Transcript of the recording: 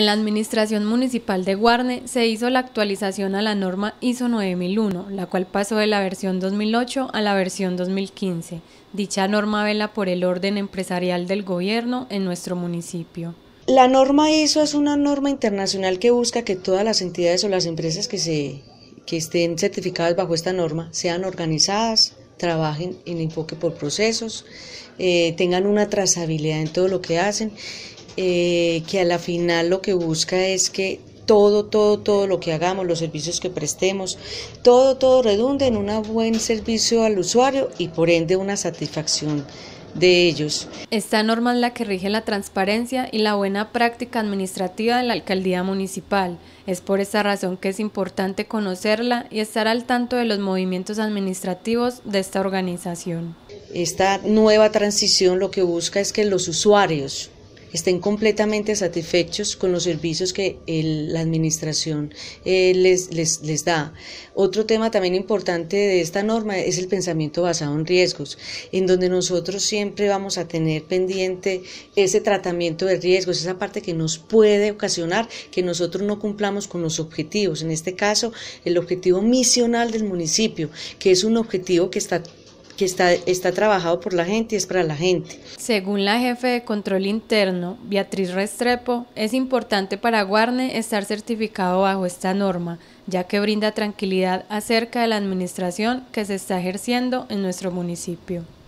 En la Administración Municipal de Guarne se hizo la actualización a la norma ISO 9001, la cual pasó de la versión 2008 a la versión 2015. Dicha norma vela por el orden empresarial del gobierno en nuestro municipio. La norma ISO es una norma internacional que busca que todas las entidades o las empresas que, se, estén certificadas bajo esta norma sean organizadas, trabajen en enfoque por procesos, eh, tengan una trazabilidad en todo lo que hacen eh, que a la final lo que busca es que todo, todo, todo lo que hagamos, los servicios que prestemos, todo, todo redunde en un buen servicio al usuario y por ende una satisfacción de ellos. Esta norma es la que rige la transparencia y la buena práctica administrativa de la alcaldía municipal. Es por esa razón que es importante conocerla y estar al tanto de los movimientos administrativos de esta organización. Esta nueva transición lo que busca es que los usuarios estén completamente satisfechos con los servicios que la administración eh, les, les, les da. Otro tema también importante de esta norma es el pensamiento basado en riesgos, en donde nosotros siempre vamos a tener pendiente ese tratamiento de riesgos, esa parte que nos puede ocasionar que nosotros no cumplamos con los objetivos. En este caso, el objetivo misional del municipio, que es un objetivo que está que está, está trabajado por la gente y es para la gente. Según la jefe de control interno, Beatriz Restrepo, es importante para Guarne estar certificado bajo esta norma, ya que brinda tranquilidad acerca de la administración que se está ejerciendo en nuestro municipio.